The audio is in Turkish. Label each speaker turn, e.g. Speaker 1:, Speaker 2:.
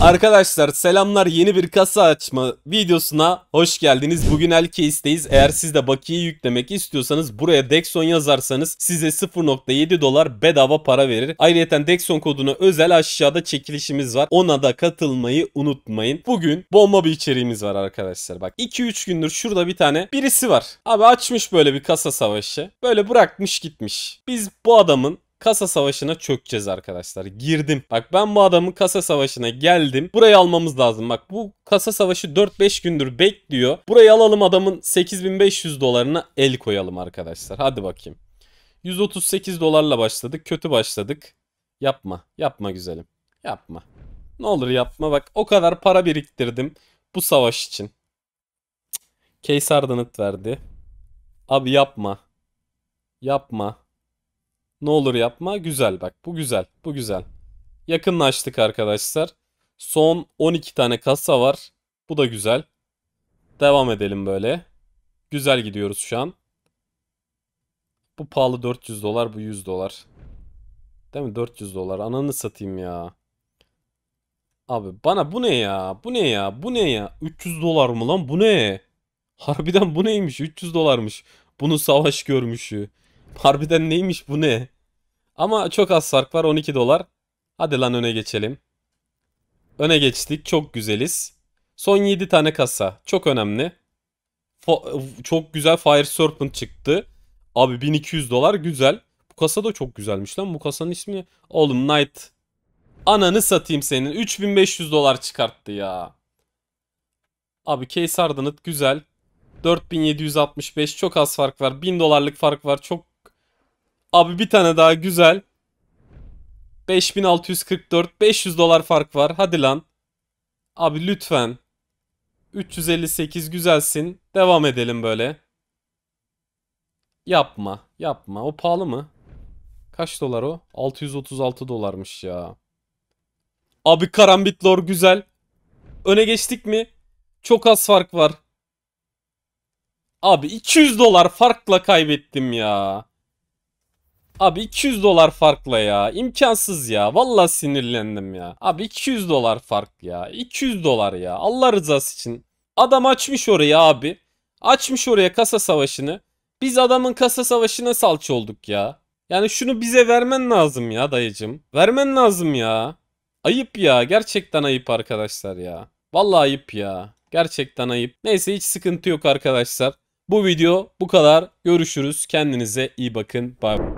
Speaker 1: Arkadaşlar selamlar yeni bir kasa açma videosuna hoş geldiniz. Bugün Elcase'deyiz. Eğer siz de bakiye yüklemek istiyorsanız buraya Dexon yazarsanız size 0.7 dolar bedava para verir. Ayrıca Dexon koduna özel aşağıda çekilişimiz var. Ona da katılmayı unutmayın. Bugün bomba bir içeriğimiz var arkadaşlar. Bak 2-3 gündür şurada bir tane birisi var. Abi açmış böyle bir kasa savaşı. Böyle bırakmış gitmiş. Biz bu adamın kasa savaşına çökeceğiz arkadaşlar. Girdim. Bak ben bu adamın kasa savaşına geldim. Burayı almamız lazım. Bak bu kasa savaşı 4-5 gündür bekliyor. Burayı alalım adamın 8500 dolarına el koyalım arkadaşlar. Hadi bakayım. 138 dolarla başladık. Kötü başladık. Yapma. Yapma güzelim. Yapma. Ne olur yapma bak. O kadar para biriktirdim bu savaş için. Cık. Keyser Danıt verdi. Abi yapma. Yapma. Ne olur yapma. Güzel bak. Bu güzel. Bu güzel. Yakınlaştık arkadaşlar. Son 12 tane kasa var. Bu da güzel. Devam edelim böyle. Güzel gidiyoruz şu an. Bu pahalı 400 dolar. Bu 100 dolar. Değil mi? 400 dolar. Ananı satayım ya. Abi bana bu ne ya? Bu ne ya? Bu ne ya? 300 dolar mı lan? Bu ne? Harbiden bu neymiş? 300 dolarmış. bunu savaş görmüşü. Harbiden neymiş bu ne? Ama çok az fark var 12 dolar. Hadi lan öne geçelim. Öne geçtik çok güzeliz. Son 7 tane kasa çok önemli. Fo çok güzel Fire Serpent çıktı. Abi 1200 dolar güzel. Bu kasa da çok güzelmiş lan bu kasanın ismi. Oğlum Knight. Ananı satayım senin. 3500 dolar çıkarttı ya. Abi Case Hardened güzel. 4765 çok az fark var. 1000 dolarlık fark var. Çok Abi bir tane daha güzel. 5644 500 dolar fark var. Hadi lan. Abi lütfen. 358 güzelsin. Devam edelim böyle. Yapma. Yapma. O pahalı mı? Kaç dolar o? 636 dolarmış ya. Abi karambitlor güzel. Öne geçtik mi? Çok az fark var. Abi 200 dolar farkla kaybettim ya. Abi 200 dolar farkla ya. İmkansız ya. Vallahi sinirlendim ya. Abi 200 dolar fark ya. 200 dolar ya. Allah rızası için. Adam açmış oraya abi. Açmış oraya kasa savaşını. Biz adamın kasa savaşına salç olduk ya. Yani şunu bize vermen lazım ya dayıcım. Vermen lazım ya. Ayıp ya. Gerçekten ayıp arkadaşlar ya. Vallahi ayıp ya. Gerçekten ayıp. Neyse hiç sıkıntı yok arkadaşlar. Bu video bu kadar. Görüşürüz. Kendinize iyi bakın. Bye.